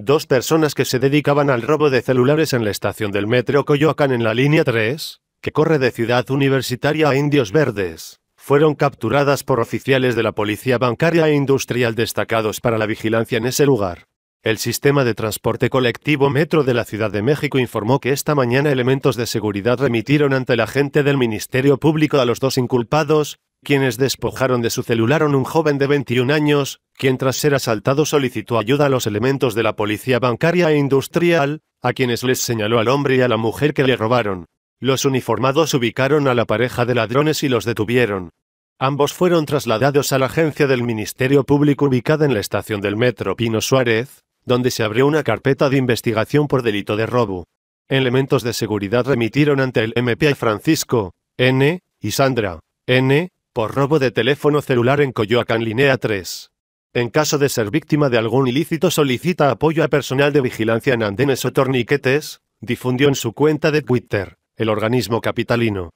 Dos personas que se dedicaban al robo de celulares en la estación del metro Coyoacán en la línea 3, que corre de Ciudad Universitaria a Indios Verdes, fueron capturadas por oficiales de la Policía Bancaria e Industrial destacados para la vigilancia en ese lugar. El sistema de transporte colectivo Metro de la Ciudad de México informó que esta mañana elementos de seguridad remitieron ante la gente del Ministerio Público a los dos inculpados, quienes despojaron de su celular a un joven de 21 años, quien tras ser asaltado solicitó ayuda a los elementos de la policía bancaria e industrial, a quienes les señaló al hombre y a la mujer que le robaron. Los uniformados ubicaron a la pareja de ladrones y los detuvieron. Ambos fueron trasladados a la agencia del Ministerio Público ubicada en la estación del metro Pino Suárez, donde se abrió una carpeta de investigación por delito de robo. Elementos de seguridad remitieron ante el MP Francisco N. y Sandra N por robo de teléfono celular en Coyoacán Linea 3. En caso de ser víctima de algún ilícito solicita apoyo a personal de vigilancia en andenes o torniquetes, difundió en su cuenta de Twitter, el organismo capitalino.